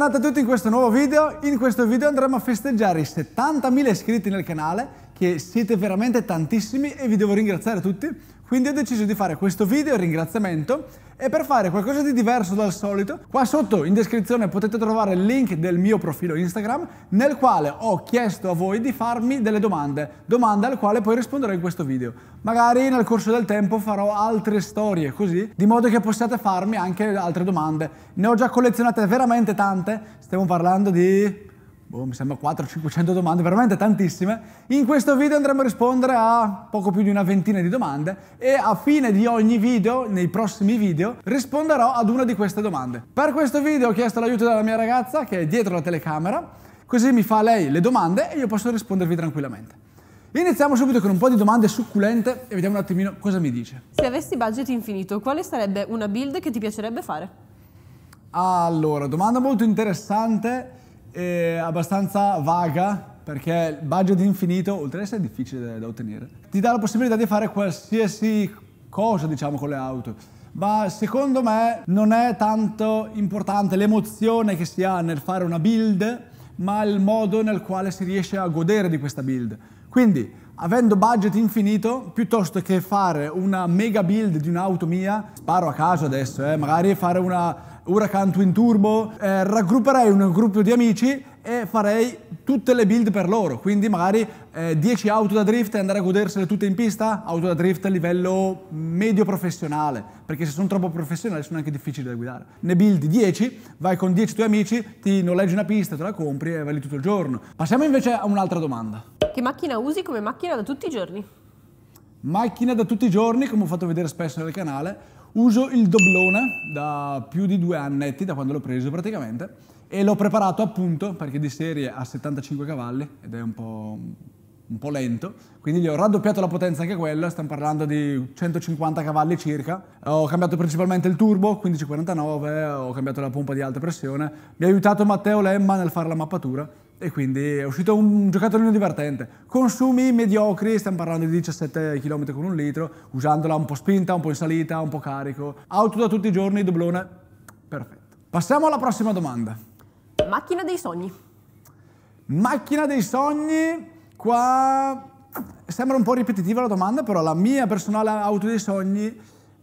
bentornati a tutti in questo nuovo video. In questo video andremo a festeggiare i 70.000 iscritti nel canale, che siete veramente tantissimi e vi devo ringraziare tutti. Quindi ho deciso di fare questo video in ringraziamento e per fare qualcosa di diverso dal solito, qua sotto in descrizione potete trovare il link del mio profilo Instagram nel quale ho chiesto a voi di farmi delle domande, domande al quale poi risponderò in questo video. Magari nel corso del tempo farò altre storie così, di modo che possiate farmi anche altre domande. Ne ho già collezionate veramente tante, stiamo parlando di boh, mi sembra 400-500 domande, veramente tantissime. In questo video andremo a rispondere a poco più di una ventina di domande e a fine di ogni video, nei prossimi video, risponderò ad una di queste domande. Per questo video ho chiesto l'aiuto della mia ragazza che è dietro la telecamera, così mi fa lei le domande e io posso rispondervi tranquillamente. Iniziamo subito con un po' di domande succulente e vediamo un attimino cosa mi dice. Se avessi budget infinito, quale sarebbe una build che ti piacerebbe fare? Allora, domanda molto interessante eh, abbastanza vaga perché il budget infinito, oltre ad essere difficile da, da, ottenere, ti dà la possibilità di fare qualsiasi cosa, diciamo, con le auto. Ma secondo me non è tanto importante l'emozione che si ha nel fare una build, ma il modo nel quale si riesce a godere di questa build. Quindi, avendo budget infinito, piuttosto che fare una mega build di un'auto mia, sparo a caso adesso, eh, magari fare una Huracan Twin Turbo, eh, raggrupperei un gruppo di amici e farei tutte le build per loro, quindi magari eh, 10 auto da drift e andare a godersele tutte in pista, auto da drift a livello medio professionale, perché se sono troppo professionali sono anche difficili da guidare. Ne build 10, vai con 10 tuoi amici, ti noleggi una pista, te la compri e vai lì tutto il giorno. Passiamo invece a un'altra domanda. Che macchina usi come macchina da tutti i giorni? Macchina da tutti i giorni, come ho fatto vedere spesso nel canale, uso il doblone da più di due annetti, da quando l'ho preso praticamente e l'ho preparato appunto perché di serie ha 75 cavalli ed è un po', un po', lento, quindi gli ho raddoppiato la potenza anche quella, stiamo parlando di 150 cavalli circa, ho cambiato principalmente il turbo 1549, ho cambiato la pompa di alta pressione, mi ha aiutato Matteo Lemma nel fare la mappatura e quindi è uscito un giocattolino divertente. Consumi mediocri, stiamo parlando di 17 km con un litro, usandola un po' spinta, un po' in salita, un po' carico. Auto da tutti i giorni, doblone, perfetto. Passiamo alla prossima domanda macchina dei sogni. Macchina dei sogni, qua sembra un po' ripetitiva la domanda, però la mia personale auto dei sogni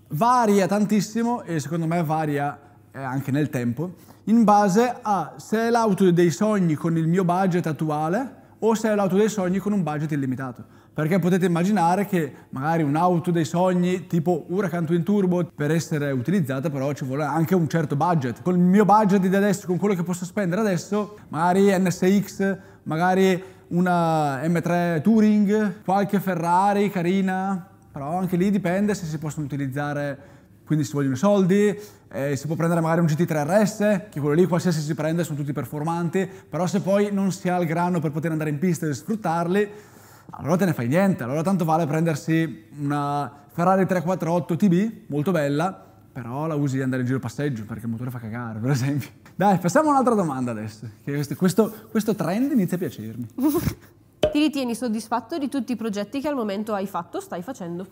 varia tantissimo e secondo me varia eh, anche nel tempo, in base a se è l'auto dei sogni con il mio budget attuale o se è l'auto dei sogni con un budget illimitato perché potete immaginare che magari un'auto dei sogni tipo Huracan Twin Turbo per essere utilizzata però ci vuole anche un certo budget. Con il mio budget di adesso, con quello che posso spendere adesso, magari NSX, magari una M3 Touring, qualche Ferrari carina, però anche lì dipende se si possono utilizzare, quindi si vogliono i soldi, eh, si può prendere magari un GT3 RS, che quello lì qualsiasi si prende sono tutti performanti, però se poi non si ha il grano per poter andare in pista e sfruttarli, allora te ne fai niente, allora tanto vale prendersi una Ferrari 348 TB, molto bella, però la usi di andare in giro passeggio perché il motore fa cagare, per esempio. Dai, passiamo a un'altra domanda adesso, che questo, questo trend inizia a piacermi. Ti ritieni soddisfatto di tutti i progetti che al momento hai fatto, o stai facendo?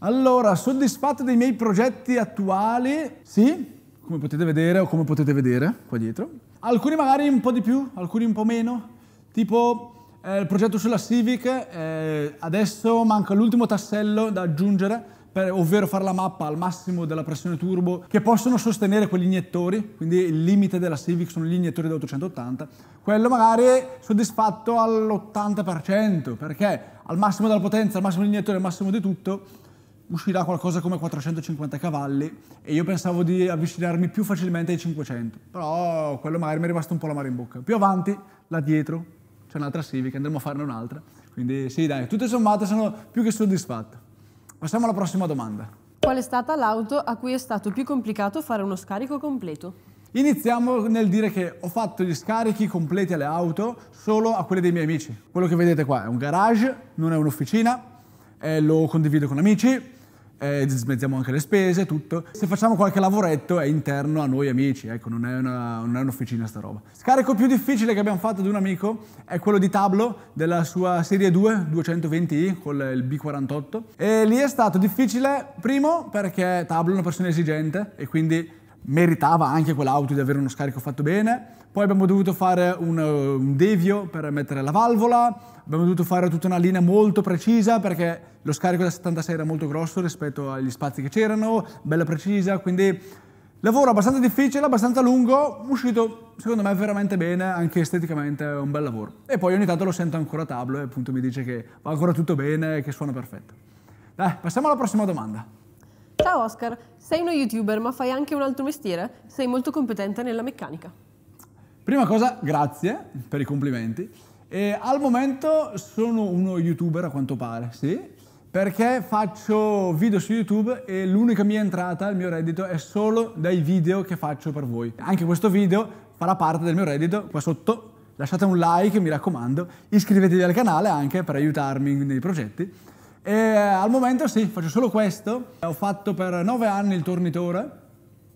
Allora, soddisfatto dei miei progetti attuali? Sì, come potete vedere o come potete vedere qua dietro. Alcuni magari un po' di più, alcuni un po' meno. Tipo eh, il progetto sulla Civic, eh, adesso manca l'ultimo tassello da aggiungere, per, ovvero fare la mappa al massimo della pressione turbo che possono sostenere quegli iniettori, quindi il limite della Civic sono gli iniettori da 880, quello magari soddisfatto all'80%, perché al massimo della potenza, al massimo dell'iniettore, al massimo di tutto, uscirà qualcosa come 450 cavalli e io pensavo di avvicinarmi più facilmente ai 500, però quello magari mi è rimasto un po' la mare in bocca. Più avanti, là dietro, c'è un'altra civica, andremo a farne un'altra. Quindi sì, dai, tutto sommato sono più che soddisfatto. Passiamo alla prossima domanda. Qual è stata l'auto a cui è stato più complicato fare uno scarico completo? Iniziamo nel dire che ho fatto gli scarichi completi alle auto solo a quelle dei miei amici. Quello che vedete qua è un garage, non è un'officina, eh, lo condivido con amici, eh, smettiamo anche le spese, tutto. Se facciamo qualche lavoretto è interno a noi amici, ecco, non è, una, non è un'officina sta roba. Scarico più difficile che abbiamo fatto di un amico è quello di Tablo, della sua serie 2, 220i, con il B48. E lì è stato difficile, primo, perché Tablo è una persona esigente e quindi meritava anche quell'auto di avere uno scarico fatto bene. Poi abbiamo dovuto fare un, eh, un, devio per mettere la valvola, abbiamo dovuto fare tutta una linea molto precisa perché lo scarico da 76 era molto grosso rispetto agli spazi che c'erano, bella precisa, quindi lavoro abbastanza difficile, abbastanza lungo, uscito secondo me veramente bene, anche esteticamente un bel lavoro. E poi ogni tanto lo sento ancora a tavolo e appunto mi dice che va ancora tutto bene e che suona perfetto. Dai, passiamo alla prossima domanda. Ciao Oscar, sei uno youtuber ma fai anche un altro mestiere? Sei molto competente nella meccanica. Prima cosa, grazie per i complimenti. E al momento sono uno youtuber a quanto pare, sì, perché faccio video su YouTube e l'unica mia entrata, il mio reddito, è solo dai video che faccio per voi. Anche questo video farà parte del mio reddito qua sotto. Lasciate un like, mi raccomando, iscrivetevi al canale anche per aiutarmi nei progetti e al momento sì, faccio solo questo. Ho fatto per nove anni il tornitore,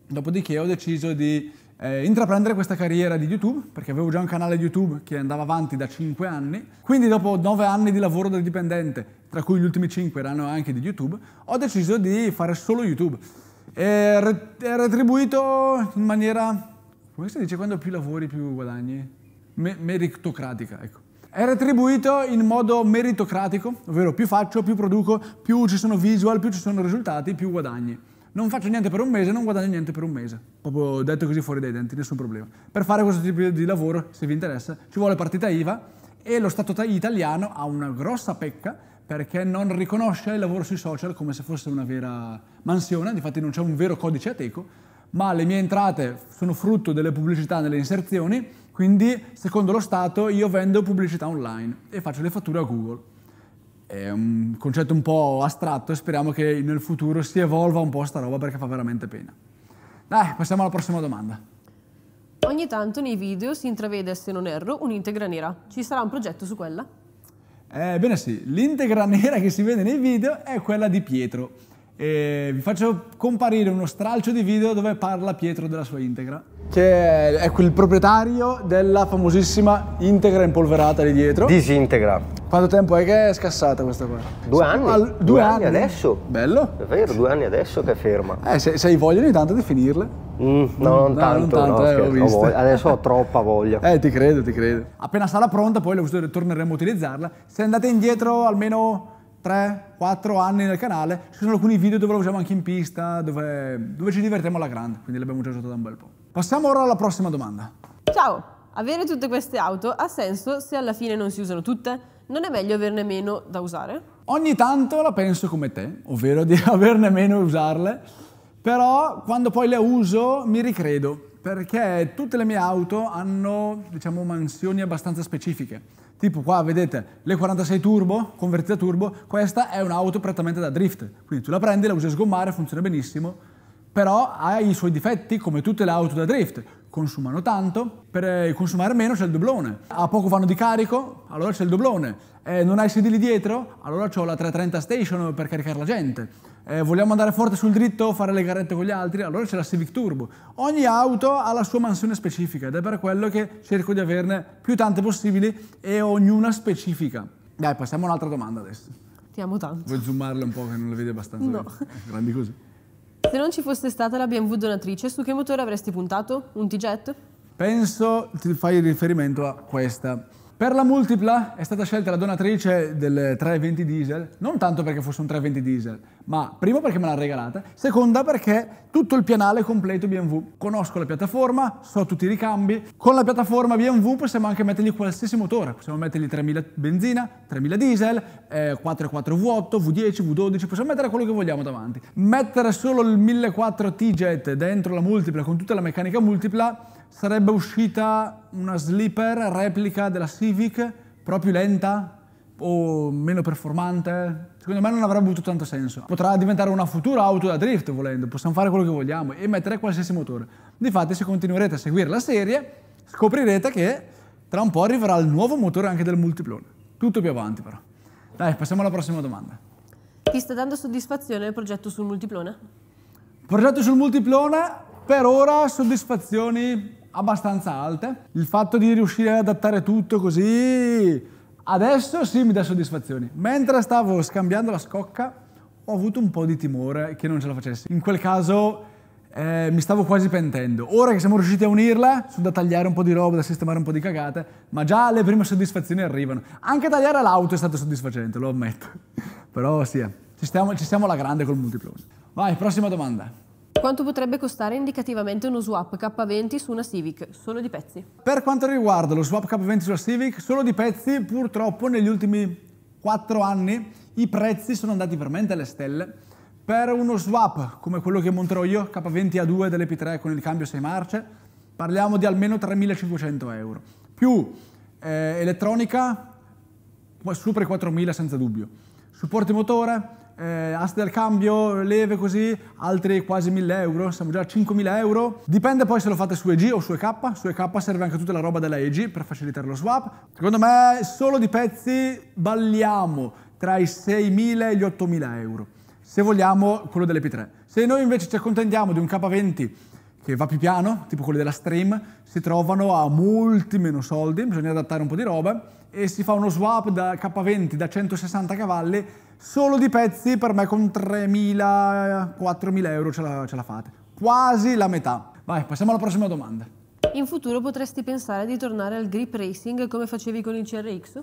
dopodiché ho deciso di eh, intraprendere questa carriera di YouTube, perché avevo già un canale YouTube che andava avanti da cinque anni. Quindi dopo nove anni di lavoro da dipendente, tra cui gli ultimi cinque erano anche di YouTube, ho deciso di fare solo YouTube. E re retribuito in maniera... come si dice quando più lavori più guadagni? Me meritocratica, ecco è retribuito in modo meritocratico, ovvero più faccio, più produco, più ci sono visual, più ci sono risultati, più guadagni. Non faccio niente per un mese, non guadagno niente per un mese. Proprio detto così fuori dai denti, nessun problema. Per fare questo tipo di lavoro, se vi interessa, ci vuole partita IVA e lo Stato italiano ha una grossa pecca perché non riconosce il lavoro sui social come se fosse una vera mansione, infatti non c'è un vero codice ateco, ma le mie entrate sono frutto delle pubblicità nelle inserzioni quindi, secondo lo Stato, io vendo pubblicità online e faccio le fatture a Google. È un concetto un po' astratto e speriamo che nel futuro si evolva un po' sta roba perché fa veramente pena. Dai, passiamo alla prossima domanda. Ogni tanto nei video si intravede, se non erro, un'integra nera. Ci sarà un progetto su quella? Ebbene eh, sì, l'integra nera che si vede nei video è quella di Pietro e vi faccio comparire uno stralcio di video dove parla Pietro della sua integra. Che è il proprietario della famosissima integra impolverata lì dietro. Disintegra. Quanto tempo è che è scassata questa qua? Due anni. Al, due, due anni. anni. adesso. Bello. È vero, due anni adesso che è ferma. Eh, se, se hai voglia ogni tanto di finirle. Mm, no, non, mm, no, tanto, non tanto, no, eh, scherzo, ho voglia. adesso ho troppa voglia. Eh, ti credo, ti credo. Appena sarà pronta poi torneremo a utilizzarla. Se andate indietro almeno 3-4 anni nel canale, ci sono alcuni video dove lo usiamo anche in pista, dove, dove ci divertiamo alla grande, quindi l'abbiamo già usato da un bel po'. Passiamo ora alla prossima domanda. Ciao! Avere tutte queste auto ha senso se alla fine non si usano tutte? Non è meglio averne meno da usare? Ogni tanto la penso come te, ovvero di averne meno e usarle, però quando poi le uso mi ricredo, perché tutte le mie auto hanno, diciamo, mansioni abbastanza specifiche Tipo qua vedete le 46 turbo, convertita turbo, questa è un'auto prettamente da drift, quindi tu la prendi, la usi a sgommare, funziona benissimo, però ha i suoi difetti come tutte le auto da drift, consumano tanto, per eh, consumare meno c'è il doblone, a poco vanno di carico, allora c'è il doblone, eh, non hai sedili dietro, allora ho la 330 station per caricare la gente, eh, vogliamo andare forte sul dritto, fare le garette con gli altri, allora c'è la Civic Turbo. Ogni auto ha la sua mansione specifica ed è per quello che cerco di averne più tante possibili e ognuna specifica. Dai, passiamo a un'altra domanda adesso. Ti amo tanto. Vuoi zoomarle un po' che non le vedi abbastanza? No. Bene. Eh, grandi così. Se non ci fosse stata la BMW donatrice, su che motore avresti puntato? Un T-Jet? Penso ti fai riferimento a questa. Per la multipla è stata scelta la donatrice del 320 diesel, non tanto perché fosse un 320 diesel, ma primo perché me l'ha regalata, seconda perché tutto il pianale completo BMW. Conosco la piattaforma, so tutti i ricambi, con la piattaforma BMW possiamo anche mettergli qualsiasi motore, possiamo mettergli 3000 benzina, 3000 diesel, eh, 4.4 V8, V10, V12, possiamo mettere quello che vogliamo davanti. Mettere solo il 1400 T-Jet dentro la multipla con tutta la meccanica multipla sarebbe uscita una sleeper replica della Civic, però più lenta o meno performante. Secondo me non avrebbe avuto tanto senso. Potrà diventare una futura auto da drift volendo, possiamo fare quello che vogliamo e mettere qualsiasi motore. Difatti se continuerete a seguire la serie scoprirete che tra un po' arriverà il nuovo motore anche del multiplone. Tutto più avanti però. Dai, passiamo alla prossima domanda. Ti sta dando soddisfazione il progetto sul multiplone? Progetto sul multiplone, per ora soddisfazioni abbastanza alte. Il fatto di riuscire ad adattare tutto così, adesso sì mi dà soddisfazioni. Mentre stavo scambiando la scocca, ho avuto un po' di timore che non ce la facessi. In quel caso eh, mi stavo quasi pentendo. Ora che siamo riusciti a unirla, sono da tagliare un po' di roba, da sistemare un po' di cagate, ma già le prime soddisfazioni arrivano. Anche tagliare l'auto è stato soddisfacente, lo ammetto. Però sì, eh, ci stiamo, ci stiamo alla grande col multiplone. Vai, prossima domanda. Quanto potrebbe costare indicativamente uno swap K20 su una Civic? Solo di pezzi. Per quanto riguarda lo swap K20 sulla Civic, solo di pezzi, purtroppo negli ultimi 4 anni i prezzi sono andati veramente alle stelle. Per uno swap come quello che monterò io, K20A2 dell'EP3 con il cambio 6 marce, parliamo di almeno 3.500 euro. Più eh, elettronica, supera 4.000 senza dubbio. Supporti motore, eh, asse del cambio, leve così, altri quasi 1000 euro, siamo già a 5000 euro. Dipende poi se lo fate su EG o su EK, su EK serve anche tutta la roba della EG per facilitare lo swap. Secondo me solo di pezzi balliamo tra i 6.000 e gli 8.000 euro, se vogliamo quello delle P3. Se noi invece ci accontentiamo di un K20 che va più piano, tipo quelli della Stream, si trovano a molti meno soldi, bisogna adattare un po' di roba, e si fa uno swap da K20 da 160 cavalli, solo di pezzi per me con 3.000-4.000 euro ce la, ce la fate. Quasi la metà. Vai, passiamo alla prossima domanda. In futuro potresti pensare di tornare al grip racing come facevi con il CRX?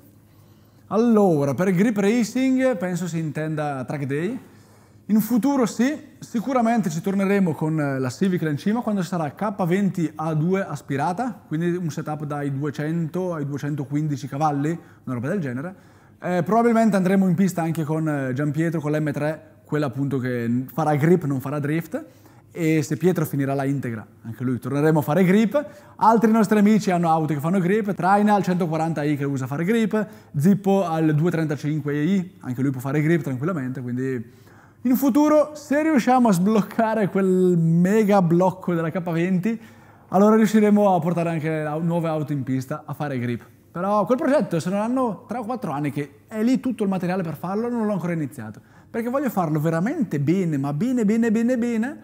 Allora, per grip racing penso si intenda track day in futuro sì, sicuramente ci torneremo con eh, la Civic là in cima quando sarà K20 A2 aspirata, quindi un setup dai 200 ai 215 cavalli, una roba del genere. Eh, probabilmente andremo in pista anche con eh, Giampietro, con l'M3, quella appunto che farà grip, non farà drift, e se Pietro finirà la integra, anche lui, torneremo a fare grip. Altri nostri amici hanno auto che fanno grip, Traina al 140i che usa fare grip, Zippo al 235i, anche lui può fare grip tranquillamente, quindi in futuro, se riusciamo a sbloccare quel mega blocco della K20, allora riusciremo a portare anche nuove auto in pista a fare grip. Però quel progetto, se non hanno 3 o 4 anni che è lì tutto il materiale per farlo, non l'ho ancora iniziato. Perché voglio farlo veramente bene, ma bene, bene, bene, bene,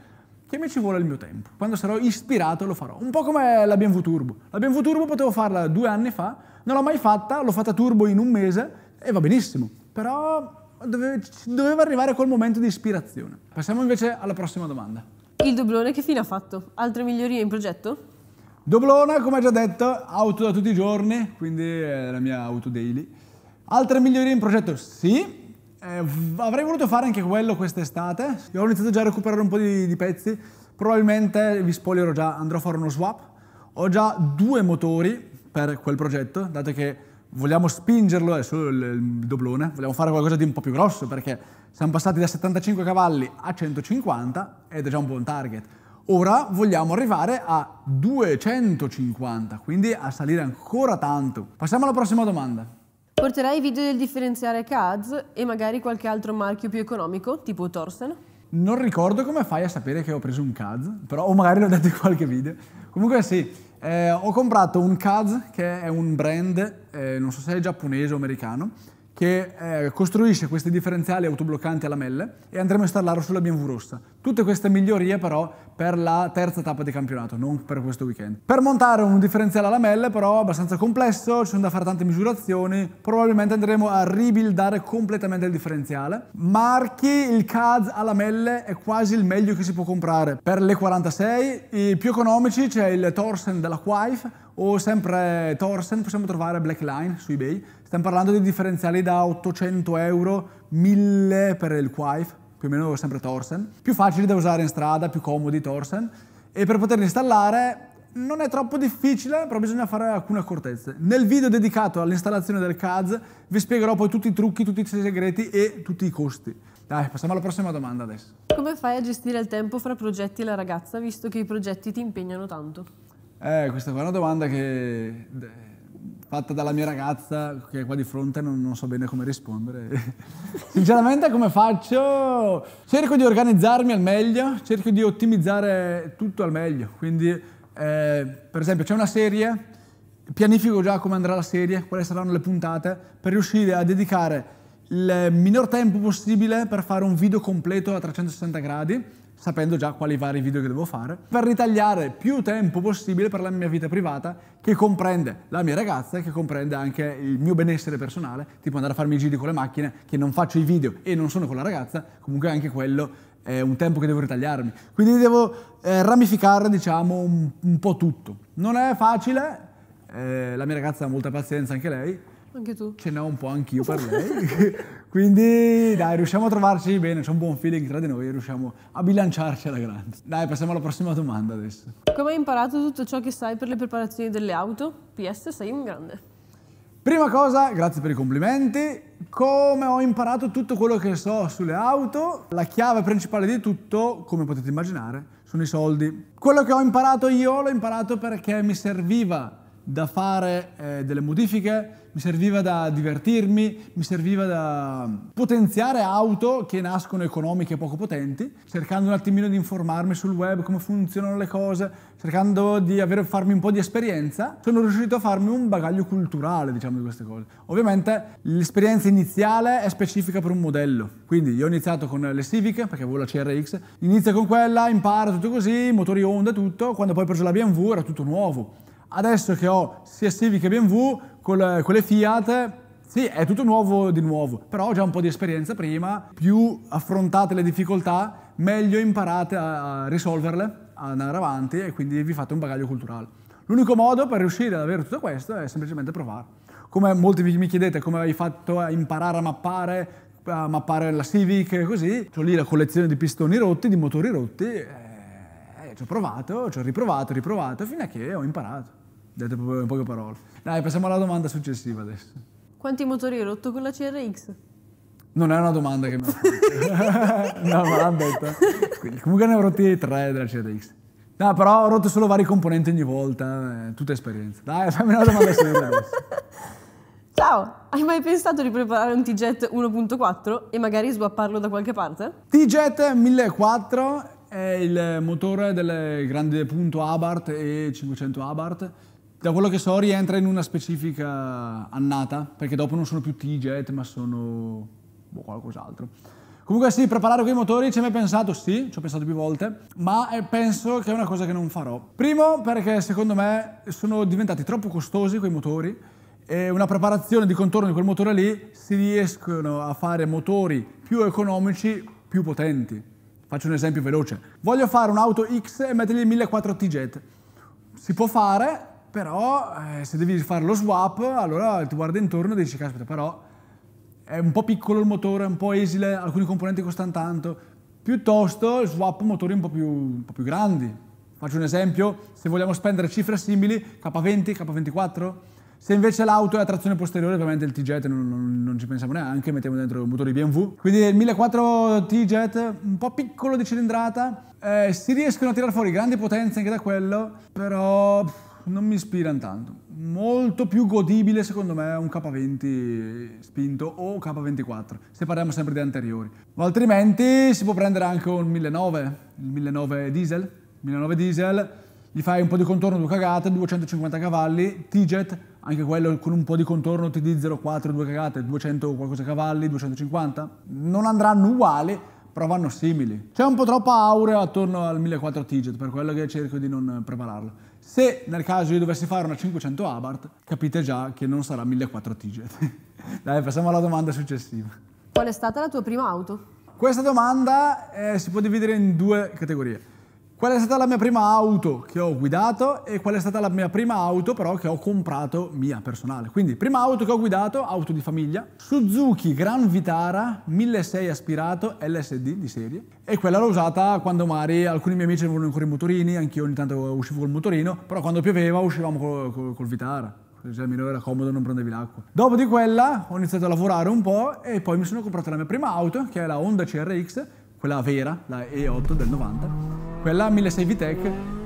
che mi ci vuole il mio tempo. Quando sarò ispirato lo farò. Un po' come la BMW Turbo. La BMW Turbo potevo farla due anni fa, non l'ho mai fatta, l'ho fatta Turbo in un mese e va benissimo. Però doveva arrivare quel momento di ispirazione. Passiamo invece alla prossima domanda. Il doblone che fine ha fatto? Altre migliorie in progetto? Doblona, come già detto, auto da tutti i giorni, quindi è la mia auto daily. Altre migliorie in progetto? Sì. Eh, avrei voluto fare anche quello quest'estate. Ho iniziato già a recuperare un po' di, di pezzi. Probabilmente, vi spoilerò già, andrò a fare uno swap. Ho già due motori per quel progetto, dato che vogliamo spingerlo, è solo il, il doblone, vogliamo fare qualcosa di un po' più grosso perché siamo passati da 75 cavalli a 150 ed è già un buon target. Ora vogliamo arrivare a 250, quindi a salire ancora tanto. Passiamo alla prossima domanda. Porterai video del differenziare CADS e magari qualche altro marchio più economico, tipo Thorsten? Non ricordo come fai a sapere che ho preso un CADS, però o magari l'ho detto in qualche video. Comunque sì, eh, ho comprato un Kaz, che è un brand, eh, non so se è giapponese o americano, che eh, costruisce questi differenziali autobloccanti a lamelle e andremo a installarlo sulla BMW rossa. Tutte queste migliorie però per la terza tappa di campionato, non per questo weekend. Per montare un differenziale a lamelle però abbastanza complesso, ci sono da fare tante misurazioni, probabilmente andremo a ribuildare completamente il differenziale. Marchi, il CAD a lamelle è quasi il meglio che si può comprare. Per le 46, i più economici c'è il Torsen della Quife o sempre Torsen, possiamo trovare Blackline su eBay, Stiamo parlando di differenziali da 800 euro, 1000 per il Quife, più o meno sempre Torsen. Più facili da usare in strada, più comodi Torsen. E per poterli installare non è troppo difficile, però bisogna fare alcune accortezze. Nel video dedicato all'installazione del CADS vi spiegherò poi tutti i trucchi, tutti i segreti e tutti i costi. Dai, passiamo alla prossima domanda adesso. Come fai a gestire il tempo fra progetti e la ragazza, visto che i progetti ti impegnano tanto? Eh, questa è una domanda che eh, fatta dalla mia ragazza che è qua di fronte non, non so bene come rispondere. Sinceramente come faccio? Cerco di organizzarmi al meglio, cerco di ottimizzare tutto al meglio, quindi eh, per esempio c'è una serie, pianifico già come andrà la serie, quali saranno le puntate, per riuscire a dedicare il minor tempo possibile per fare un video completo a 360 gradi sapendo già quali vari video che devo fare, per ritagliare più tempo possibile per la mia vita privata, che comprende la mia ragazza e che comprende anche il mio benessere personale, tipo andare a farmi i giri con le macchine, che non faccio i video e non sono con la ragazza, comunque anche quello è un tempo che devo ritagliarmi. Quindi devo eh, ramificare, diciamo, un, un, po' tutto. Non è facile, eh, la mia ragazza ha molta pazienza, anche lei. Anche tu. Ce n'ho un po' anch'io per lei. Quindi dai, riusciamo a trovarci bene, c'è un buon feeling tra di noi, riusciamo a bilanciarci alla grande. Dai, passiamo alla prossima domanda adesso. Come hai imparato tutto ciò che sai per le preparazioni delle auto? PS, sei un grande. Prima cosa, grazie per i complimenti. Come ho imparato tutto quello che so sulle auto? La chiave principale di tutto, come potete immaginare, sono i soldi. Quello che ho imparato io l'ho imparato perché mi serviva da fare eh, delle modifiche, mi serviva da divertirmi, mi serviva da potenziare auto che nascono economiche poco potenti, cercando un attimino di informarmi sul web, come funzionano le cose, cercando di avere, farmi un po' di esperienza, sono riuscito a farmi un bagaglio culturale, diciamo, di queste cose. Ovviamente l'esperienza iniziale è specifica per un modello, quindi io ho iniziato con le Civic, perché avevo la CRX, inizio con quella, imparo tutto così, motori Honda, tutto, quando poi ho preso la BMW era tutto nuovo adesso che ho sia Civic che BMW, col, con le Fiat, sì, è tutto nuovo di nuovo, però ho già un po' di esperienza prima, più affrontate le difficoltà, meglio imparate a risolverle, ad andare avanti e quindi vi fate un bagaglio culturale. L'unico modo per riuscire ad avere tutto questo è semplicemente provare. Come molti mi chiedete, come hai fatto a imparare a mappare, a mappare la Civic e così, ho lì la collezione di pistoni rotti, di motori rotti, eh, ci ho provato, ci ho riprovato, riprovato, fino a che ho imparato. Detto proprio in poche parole. Dai, passiamo alla domanda successiva adesso. Quanti motori hai rotto con la CRX? Non è una domanda che mi ha fatto. no, ma l'ha detta. Comunque ne ho rotti tre della CRX. No, però ho rotto solo vari componenti ogni volta, eh, tutta esperienza. Dai, fammi una domanda seria Ciao, hai mai pensato di preparare un T-Jet 1.4 e magari swapparlo da qualche parte? T-Jet 1004 è il motore delle grandi punto Abarth e 500 Abarth da quello che so rientra in una specifica annata, perché dopo non sono più T-Jet ma sono boh, qualcos'altro. Comunque sì, preparare quei motori ci hai mai pensato? Sì, ci ho pensato più volte, ma eh, penso che è una cosa che non farò. Primo perché secondo me sono diventati troppo costosi quei motori e una preparazione di contorno di quel motore lì si riescono a fare motori più economici, più potenti. Faccio un esempio veloce. Voglio fare un'auto X e mettergli 1400 T-Jet. Si può fare, però eh, se devi fare lo swap, allora ti guardi intorno e dici, caspita, però è un po' piccolo il motore, è un po' esile, alcuni componenti costano tanto, piuttosto swap motori un po' più, un po più grandi. Faccio un esempio, se vogliamo spendere cifre simili, K20, K24, se invece l'auto è a trazione posteriore, ovviamente il T-Jet non, non, non, ci pensiamo neanche, mettiamo dentro un motore BMW. Quindi il 1.4 T-Jet, un po' piccolo di cilindrata, eh, si riescono a tirare fuori grandi potenze anche da quello, però non mi ispirano tanto. Molto più godibile secondo me un K20 spinto o K24, se parliamo sempre di anteriori. O altrimenti si può prendere anche un 1009, il 1009 diesel, 1009 diesel, gli fai un po' di contorno, due cagate, 250 cavalli, T-Jet, anche quello con un po' di contorno TD04, due cagate, 200 qualcosa cavalli, 250, non andranno uguali, però vanno simili. C'è un po' troppa aurea attorno al 1400 T-Jet, per quello che cerco di non prepararlo. Se nel caso io dovessi fare una 500 Abarth, capite già che non sarà 1400 Tiget. Dai, passiamo alla domanda successiva. Qual è stata la tua prima auto? Questa domanda eh, si può dividere in due categorie. Qual è stata la mia prima auto che ho guidato e qual è stata la mia prima auto però che ho comprato mia personale. Quindi prima auto che ho guidato, auto di famiglia, Suzuki Gran Vitara 1600 aspirato LSD di serie e quella l'ho usata quando magari alcuni miei amici avevano ancora i motorini, anch'io ogni tanto uscivo col motorino, però quando pioveva uscivamo col, col, col Vitara cioè almeno era comodo, non prendevi l'acqua. Dopo di quella ho iniziato a lavorare un po' e poi mi sono comprato la mia prima auto, che è la Honda CRX, quella vera, la E8 del 90, quella 1006 VTEC,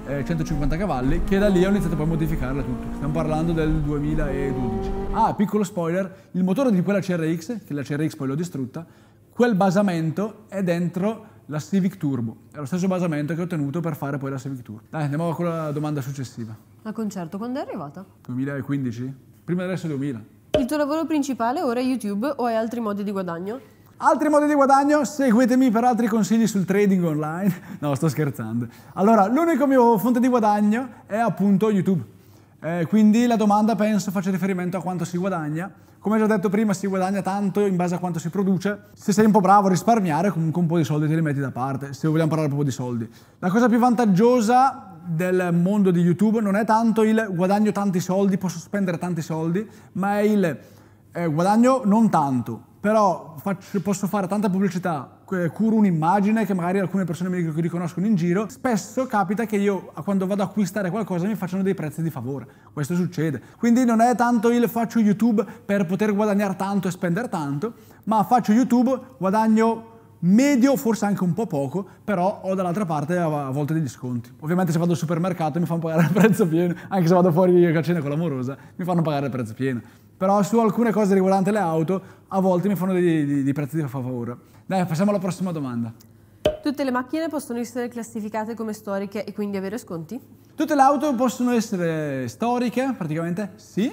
eh, 150 cavalli, che da lì ho iniziato poi a modificarla tutto. Stiamo parlando del 2012. Ah, piccolo spoiler, il motore di quella CRX, che la CRX poi l'ho distrutta, quel basamento è dentro la Civic Turbo. È lo stesso basamento che ho ottenuto per fare poi la Civic Turbo. Dai, andiamo con la domanda successiva. Al concerto, quando è arrivata? 2015? Prima adesso 2000. Il tuo lavoro principale ora è YouTube o hai altri modi di guadagno? Altri modi di guadagno? Seguitemi per altri consigli sul trading online. No, sto scherzando. Allora, l'unico mio fonte di guadagno è appunto YouTube. Eh, quindi la domanda, penso, faccia riferimento a quanto si guadagna. Come già detto prima, si guadagna tanto in base a quanto si produce. Se sei un po' bravo a risparmiare, comunque un po' di soldi te li metti da parte, se vogliamo parlare proprio di soldi. La cosa più vantaggiosa del mondo di YouTube non è tanto il guadagno tanti soldi, posso spendere tanti soldi, ma è il eh, guadagno non tanto però faccio, posso fare tanta pubblicità, curo un'immagine che magari alcune persone mi riconoscono in giro, spesso capita che io quando vado ad acquistare qualcosa mi facciano dei prezzi di favore, questo succede. Quindi non è tanto il faccio YouTube per poter guadagnare tanto e spendere tanto, ma faccio YouTube, guadagno medio, forse anche un po' poco, però ho dall'altra parte a volte degli sconti. Ovviamente se vado al supermercato mi fanno pagare il prezzo pieno, anche se vado fuori io a cena con l'amorosa, mi fanno pagare il prezzo pieno. Però su alcune cose riguardanti le auto, a volte mi fanno dei, dei, dei prezzi che favore. Dai, passiamo alla prossima domanda. Tutte le macchine possono essere classificate come storiche e quindi avere sconti? Tutte le auto possono essere storiche, praticamente sì.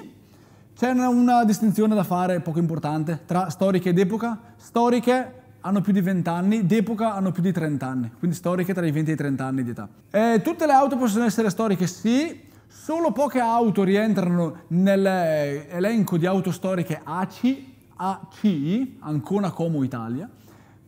C'è una, una distinzione da fare poco importante tra storiche ed epoca. Storiche hanno più di 20 anni, d'epoca hanno più di 30 anni, quindi storiche tra i 20 e i 30 anni di età. Eh, tutte le auto possono essere storiche, sì, Solo poche auto rientrano nell'elenco di auto storiche ACI, ACI, Ancona Como Italia,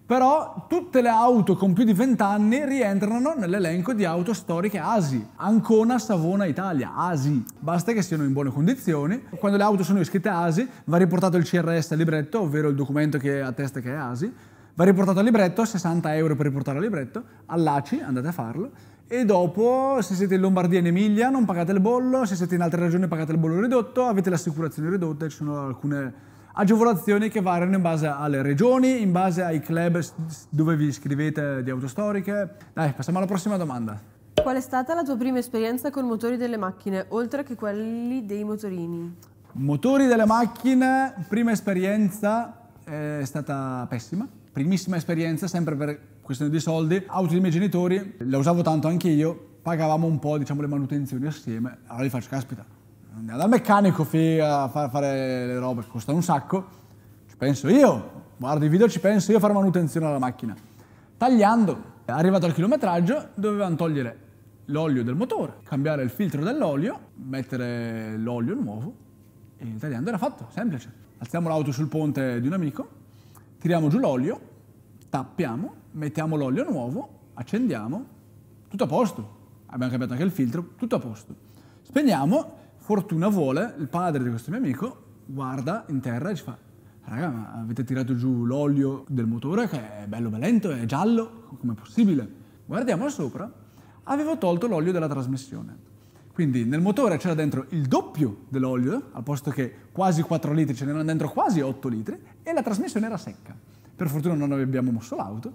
però tutte le auto con più di 20 anni rientrano nell'elenco di auto storiche ASI, Ancona Savona Italia, ASI. Basta che siano in buone condizioni. Quando le auto sono iscritte ASI va riportato il CRS al libretto, ovvero il documento che attesta che è ASI, Va riportato al libretto, 60 euro per riportare al libretto, all'ACI andate a farlo, e dopo se siete in Lombardia e in Emilia non pagate il bollo, se siete in altre regioni pagate il bollo ridotto, avete l'assicurazione ridotta, ci sono alcune agevolazioni che variano in base alle regioni, in base ai club dove vi iscrivete di autostoriche. Dai, passiamo alla prossima domanda. Qual è stata la tua prima esperienza con i motori delle macchine, oltre che quelli dei motorini? Motori delle macchine, prima esperienza eh, è stata pessima, primissima esperienza, sempre per questione di soldi, auto dei miei genitori, la usavo tanto anche io, pagavamo un po' diciamo, le manutenzioni assieme, allora gli faccio caspita, andiamo dal meccanico a fare le robe, costa un sacco, ci penso io, guardo i video, ci penso io a fare manutenzione alla macchina. Tagliando, arrivato al chilometraggio, dovevano togliere l'olio del motore, cambiare il filtro dell'olio, mettere l'olio nuovo e tagliando era fatto, semplice. Alziamo l'auto sul ponte di un amico, tiriamo giù l'olio, tappiamo, mettiamo l'olio nuovo, accendiamo, tutto a posto. Abbiamo cambiato anche il filtro, tutto a posto. Spegniamo, fortuna vuole, il padre di questo mio amico guarda in terra e ci fa raga ma avete tirato giù l'olio del motore che è bello belento, è giallo, com'è possibile? Guardiamo sopra, avevo tolto l'olio della trasmissione. Quindi nel motore c'era dentro il doppio dell'olio, al posto che quasi 4 litri ce n'erano dentro quasi 8 litri, e la trasmissione era secca. Per fortuna non abbiamo mosso l'auto.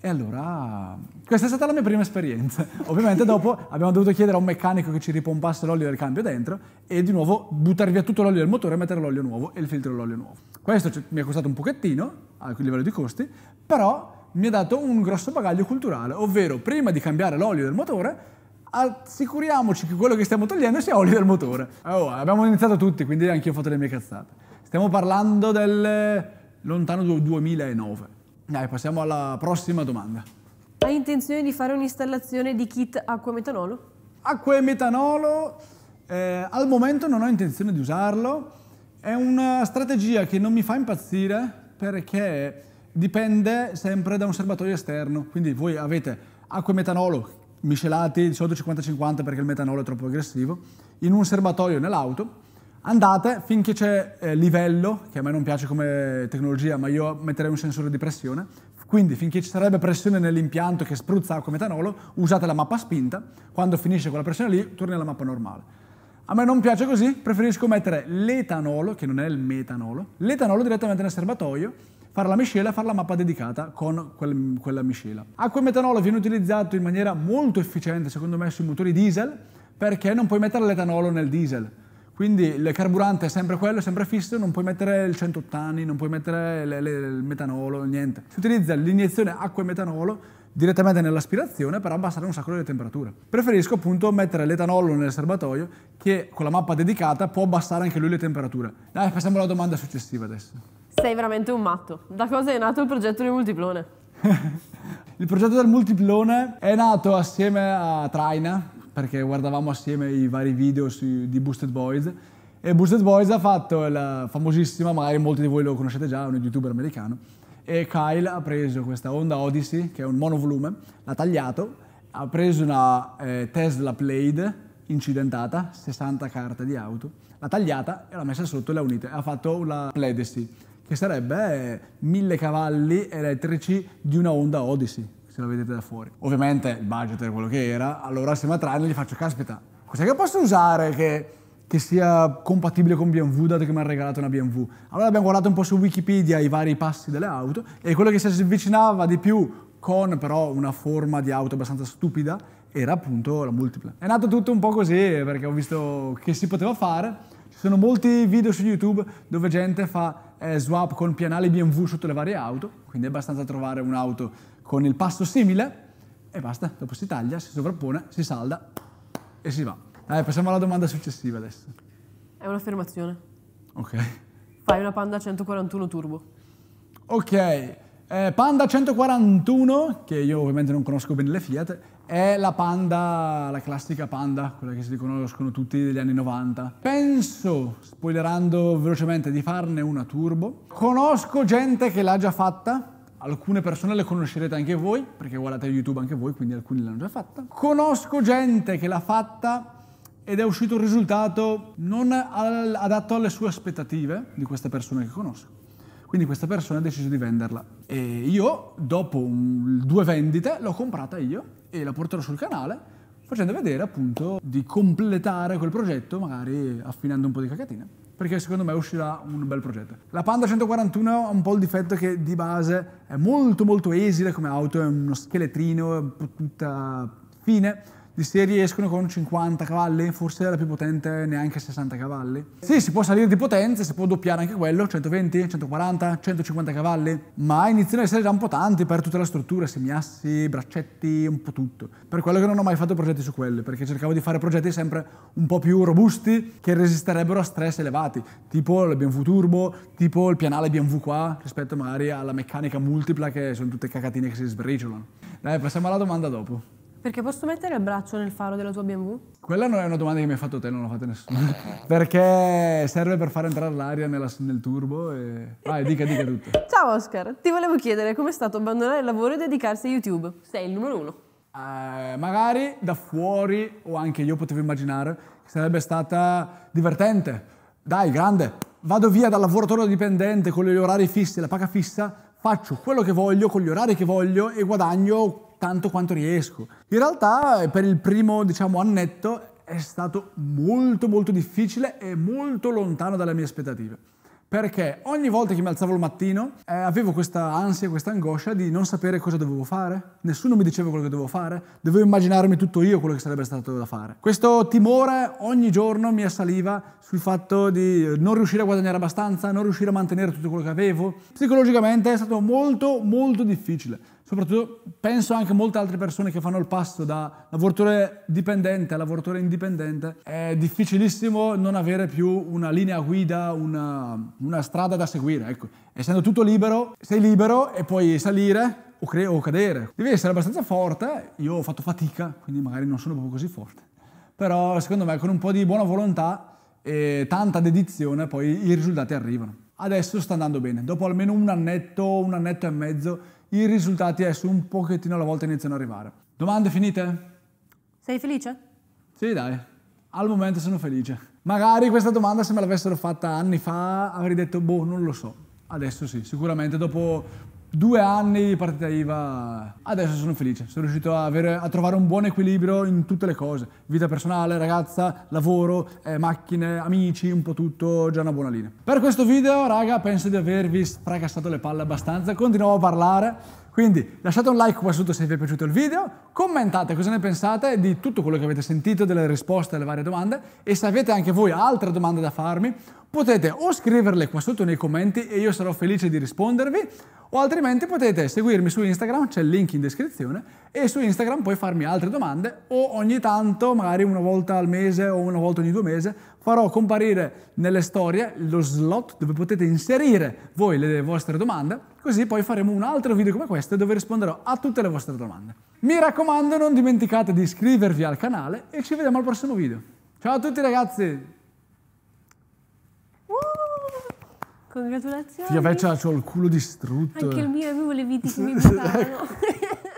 E allora, questa è stata la mia prima esperienza. Ovviamente dopo abbiamo dovuto chiedere a un meccanico che ci ripompasse l'olio del cambio dentro e di nuovo buttare via tutto l'olio del motore e mettere l'olio nuovo e il filtro dell'olio nuovo. Questo mi ha costato un pochettino a livello di costi, però mi ha dato un grosso bagaglio culturale, ovvero prima di cambiare l'olio del motore assicuriamoci che quello che stiamo togliendo sia olio del motore. Oh, abbiamo iniziato tutti, quindi anche io ho fatto le mie cazzate. Stiamo parlando del lontano 2009. Dai, passiamo alla prossima domanda. Hai intenzione di fare un'installazione di kit acqua e metanolo? Acqua e metanolo, eh, al momento non ho intenzione di usarlo. È una strategia che non mi fa impazzire perché dipende sempre da un serbatoio esterno. Quindi voi avete acqua e metanolo miscelati di 50-50 perché il metanolo è troppo aggressivo, in un serbatoio nell'auto, andate finché c'è eh, livello, che a me non piace come tecnologia, ma io metterei un sensore di pressione, quindi finché ci sarebbe pressione nell'impianto che spruzza acqua e metanolo, usate la mappa spinta, quando finisce quella pressione lì torni alla mappa normale. A me non piace così, preferisco mettere l'etanolo, che non è il metanolo, l'etanolo direttamente nel serbatoio fare la miscela e fare la mappa dedicata con quel, quella miscela. Acqua e metanolo viene utilizzato in maniera molto efficiente, secondo me, sui motori diesel, perché non puoi mettere l'etanolo nel diesel. Quindi il carburante è sempre quello, è sempre fisso, non puoi mettere il 180 anni, non puoi mettere le, le, il metanolo, niente. Si utilizza l'iniezione acqua e metanolo direttamente nell'aspirazione per abbassare un sacco le temperature. Preferisco appunto mettere l'etanolo nel serbatoio che con la mappa dedicata può abbassare anche lui le temperature. Dai, passiamo alla domanda successiva adesso. Sei veramente un matto. Da cosa è nato il progetto del multiplone? il progetto del multiplone è nato assieme a Traina, perché guardavamo assieme i vari video su, di Boosted Boys e Boosted Boys ha fatto la famosissima, magari molti di voi lo conoscete già, è un youtuber americano e Kyle ha preso questa Honda Odyssey, che è un monovolume, l'ha tagliato, ha preso una eh, Tesla Blade incidentata, 60 carte di auto, l'ha tagliata e l'ha messa sotto e l'ha unita ha fatto la Pledesty che sarebbe 1000 cavalli elettrici di una Honda Odyssey, se la vedete da fuori. Ovviamente il budget era quello che era, allora assieme a Trine gli faccio, caspita, cos'è che posso usare che, che sia compatibile con BMW, dato che mi ha regalato una BMW? Allora abbiamo guardato un po' su Wikipedia i vari passi delle auto e quello che si avvicinava di più con però una forma di auto abbastanza stupida era appunto la multipla. È nato tutto un po' così perché ho visto che si poteva fare sono molti video su YouTube dove gente fa eh, swap con pianali BMW sotto le varie auto, quindi è abbastanza trovare un'auto con il pasto simile e basta, dopo si taglia, si sovrappone, si salda e si va. Dai, passiamo alla domanda successiva adesso. È un'affermazione. Ok. Fai una Panda 141 Turbo. Ok, eh, Panda 141, che io ovviamente non conosco bene le Fiat, è la panda, la classica panda, quella che si riconoscono tutti degli anni 90. Penso, spoilerando velocemente, di farne una turbo. Conosco gente che l'ha già fatta, alcune persone le conoscerete anche voi, perché guardate YouTube anche voi, quindi alcuni l'hanno già fatta. Conosco gente che l'ha fatta ed è uscito un risultato non adatto alle sue aspettative di queste persone che conosco. Quindi questa persona ha deciso di venderla. E io, dopo un, due vendite, l'ho comprata io e la porterò sul canale facendo vedere appunto di completare quel progetto magari affinando un po' di cacatine perché secondo me uscirà un bel progetto. La Panda 141 ha un po' il difetto che di base è molto molto esile come auto, è uno scheletrino, è tutta fine, di serie escono con 50 cavalli, forse la più potente neanche 60 cavalli. Sì, si può salire di potenza, si può doppiare anche quello, 120, 140, 150 cavalli, ma iniziano ad essere già un po' tanti per tutta la struttura, semiassi, braccetti, un po' tutto. Per quello che non ho mai fatto progetti su quelli, perché cercavo di fare progetti sempre un po' più robusti che resisterebbero a stress elevati, tipo il BMW turbo, tipo il pianale BMW qua, rispetto magari alla meccanica multipla che sono tutte cacatine che si sbriciolano. Dai, passiamo alla domanda dopo. Perché posso mettere il braccio nel faro della tua BMW? Quella non è una domanda che mi hai fatto te, non l'ho fatta nessuno. Perché serve per far entrare l'aria nel turbo e... Vai, dica, dica tutto. Ciao Oscar, ti volevo chiedere com'è stato abbandonare il lavoro e dedicarsi a YouTube. Sei il numero uno. Eh, magari da fuori, o anche io potevo immaginare, che sarebbe stata divertente. Dai, grande, vado via dal lavoratore dipendente con gli orari fissi, e la paga fissa, faccio quello che voglio, con gli orari che voglio e guadagno tanto quanto riesco. In realtà eh, per il primo diciamo, annetto è stato molto molto difficile e molto lontano dalle mie aspettative. Perché ogni volta che mi alzavo al mattino eh, avevo questa ansia, questa angoscia di non sapere cosa dovevo fare, nessuno mi diceva quello che dovevo fare, dovevo immaginarmi tutto io quello che sarebbe stato da fare. Questo timore ogni giorno mi assaliva sul fatto di eh, non riuscire a guadagnare abbastanza, non riuscire a mantenere tutto quello che avevo. Psicologicamente è stato molto molto difficile soprattutto penso anche a molte altre persone che fanno il passo da lavoratore dipendente a lavoratore indipendente, è difficilissimo non avere più una linea guida, una, una strada da seguire. Ecco. Essendo tutto libero, sei libero e puoi salire o, cre- o cadere. Devi essere abbastanza forte, io ho fatto fatica, quindi magari non sono proprio così forte. Però secondo me con un po' di buona volontà e tanta dedizione poi i risultati arrivano. Adesso sta andando bene, dopo almeno un annetto, un annetto e mezzo i risultati adesso un pochettino alla volta iniziano ad arrivare. Domande finite? Sei felice? Sì, dai. Al momento sono felice. Magari questa domanda se me l'avessero fatta anni fa avrei detto boh, non lo so. Adesso sì, sicuramente dopo due anni di partita IVA, adesso sono felice, sono riuscito a, avere, a, trovare un buon equilibrio in tutte le cose, vita personale, ragazza, lavoro, eh, macchine, amici, un po' tutto, già una buona linea. Per questo video raga penso di avervi fracassato le palle abbastanza, continuavo a parlare, quindi lasciate un like qua sotto se vi è piaciuto il video, commentate cosa ne pensate di tutto quello che avete sentito, delle risposte alle varie domande e se avete anche voi altre domande da farmi potete o scriverle qua sotto nei commenti e io sarò felice di rispondervi o altrimenti potete seguirmi su Instagram, c'è il link in descrizione e su Instagram puoi farmi altre domande o ogni tanto, magari una volta al mese o una volta ogni due mesi, farò comparire nelle storie lo slot dove potete inserire voi le vostre domande, così poi faremo un altro video come questo dove risponderò a tutte le vostre domande. Mi raccomando, non dimenticate di iscrivervi al canale e ci vediamo al prossimo video. Ciao a tutti ragazzi! Congratulazioni! Ti avevo il culo distrutto. Anche il mio, avevo le viti